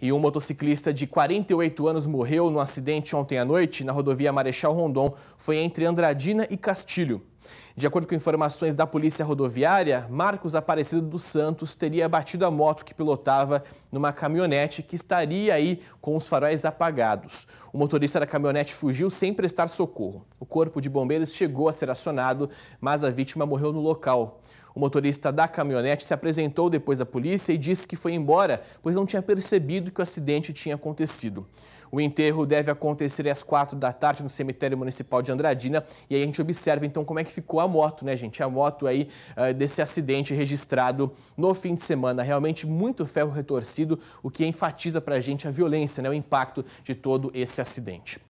E um motociclista de 48 anos morreu no acidente ontem à noite na rodovia Marechal Rondon. Foi entre Andradina e Castilho. De acordo com informações da Polícia Rodoviária, Marcos Aparecido dos Santos teria batido a moto que pilotava numa caminhonete que estaria aí com os faróis apagados. O motorista da caminhonete fugiu sem prestar socorro. O corpo de bombeiros chegou a ser acionado, mas a vítima morreu no local. O motorista da caminhonete se apresentou depois à polícia e disse que foi embora, pois não tinha percebido que o acidente tinha acontecido. O enterro deve acontecer às quatro da tarde no cemitério municipal de Andradina. E aí a gente observa então como é que ficou a moto, né, gente? A moto aí eh, desse acidente registrado no fim de semana. Realmente muito ferro retorcido, o que enfatiza para a gente a violência, né, o impacto de todo esse acidente.